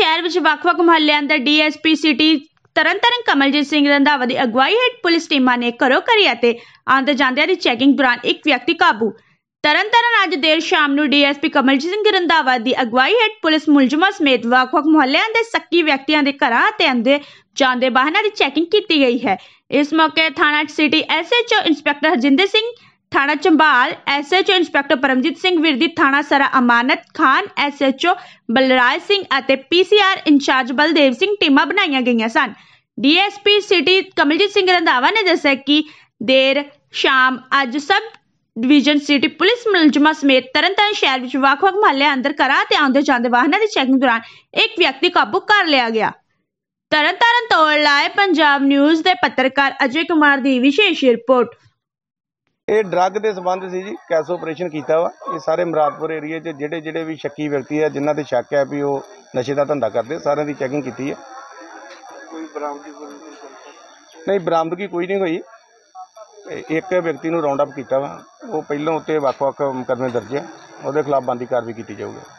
ਸ਼ਹਿਰ ਵਿੱਚ ਵੱਖ-ਵੱਖ ਮੁਹੱਲਿਆਂ ਅੰਦਰ ਡੀਐਸਪੀ ਸਿਟੀ ਤਰਨਤਾਰਨ ਕਮਲਜੀਤ ਸਿੰਘ ਰੰਧਾਵਾ ਦੀ ਅਗਵਾਈ ਹੇਠ ਪੁਲਿਸ ਟੀਮਾਂ ਨੇ ਘਰੋ ਘਰੀ ਅਤੇ ਆਂਦੇ ਜਾਂਦਿਆਂ ਦੀ ਚੈਕਿੰਗ ਦੌਰਾਨ ਇੱਕ ਵਿਅਕਤੀ ਕਾਬੂ ਤਰਨਤਾਰਨ ਅੱਜ ਦੇਰ ਸ਼ਾਮ ਨੂੰ ਡੀਐਸਪੀ ਕਮਲਜੀਤ ਸਿੰਘ ਰੰਧਾਵਾ ਦੀ ਅਗਵਾਈ ਹੇਠ ਪੁਲਿਸ ਮੁਲਜ਼ਮਾਂ ਸਮੇਤ ਵੱਖ-ਵੱਖ ਮੁਹੱਲਿਆਂ ਦੇ ਸੱਕੀ ਵਿਅਕਤੀਆਂ ਦੇ ਘਰਾਂ ਤੇ ਆਂਦੇ ਜਾਂਦੇ ਵਾਹਨਾਂ ਦੀ ਚੈਕਿੰਗ ਕੀਤੀ ਗਈ ਹੈ ਇਸ ਮੌਕੇ ਥਾਣਾ city SHO inspector Harjinder Singh ਥਾਣਾ ਚੰਬਾਲ ਐਸਐਚਓ ਇੰਸਪੈਕਟਰ ਪਰਮਜੀਤ ਸਿੰਘ ਵਿਰਦੀ ਥਾਣਾ ਸਰਾ ਅਮਾਨਤ ਖਾਨ ਐਸਐਚਓ ਬਲਰਾਜ ਸਿੰਘ ਅਤੇ ਪੀਸੀਆਰ ਇੰਚਾਰਜ ਬਲਦੇਵ ਸਿੰਘ ਟੀਮਾਂ ਬਣਾਈਆਂ ਗਈਆਂ ਸਨ ਡੀਐਸਪੀ ਸਿਟੀ ਕਮਲਜੀਤ ਸਿੰਘ ਰੰਧਾਵਾ ਨੇ ਦੱਸਿਆ ਕਿ ਦੇਰ ਸ਼ਾਮ ਅੱਜ ਸਬ ਡਿਵੀਜ਼ਨ ਸਿਟੀ ਪੁਲਿਸ ਮਲਜਮਾ ਸਮੇਤ ਤਰਨਤਾਰਨ ਸ਼ਹਿਰ ਵਿੱਚ ਵੱਖ-ਵੱਖ ਮਹੱਲਿਆਂ ਅੰਦਰ ਕਰਾ ਤੇ ਆਉਂਦੇ ਜਾਂਦੇ ਵਾਹਨਾਂ ਦੀ ਚੈਕਿੰਗ ਦੌਰਾਨ ਇੱਕ ਵਿਅਕਤੀ ਕਾਬੂ ਕਰ ਲਿਆ ਗਿਆ ਤਰਨਤਾਰਨ ਤੋਂ ਲਾਇ ਪੰਜਾਬ ਨਿਊਜ਼ ਦੇ ਪੱਤਰਕਾਰ ਅਜੇ ਕੁਮਾਰ ਦੀ ਵਿਸ਼ੇਸ਼ ਰਿਪੋਰਟ ਇਹ ਡਰੱਗ ਦੇ ਸਬੰਧ ਸੀ ਜੀ ਕੈਸ ਆਪਰੇਸ਼ਨ ਕੀਤਾ ਵਾ ਇਹ ਸਾਰੇ ਮਰਾਦਪੁਰ ਏਰੀਆ 'ਚ ਜਿਹੜੇ ਜਿਹੜੇ ਵੀ ਸ਼ੱਕੀ ਵਿਅਕਤੀ ਆ ਜਿਨ੍ਹਾਂ ਤੇ ਸ਼ੱਕ ਹੈ ਵੀ ਉਹ ਨਸ਼ੇ ਦਾ ਧੰਦਾ ਕਰਦੇ ਸਾਰਿਆਂ ਦੀ ਚੈਕਿੰਗ ਕੀਤੀ ਹੈ ਕੋਈ ਬਰਾਮਦਗੀ ਨਹੀਂ ਬਰਾਮਦਗੀ ਕੋਈ ਨਹੀਂ ਹੋਈ ਇੱਕ ਵਿਅਕਤੀ ਨੂੰ ਰਾਉਂਡ ਅਪ ਕੀਤਾ ਵਾ ਉਹ ਪਹਿਲਾਂ ਉੱਤੇ ਵੱਖ-ਵੱਖ ਮੁਕਦਮੇ ਦਰਜ ਹੈ ਉਹਦੇ ਖਿਲਾਫ ਬੰਦੀ ਕਾਰਵਾਈ ਕੀਤੀ ਜਾਊਗੀ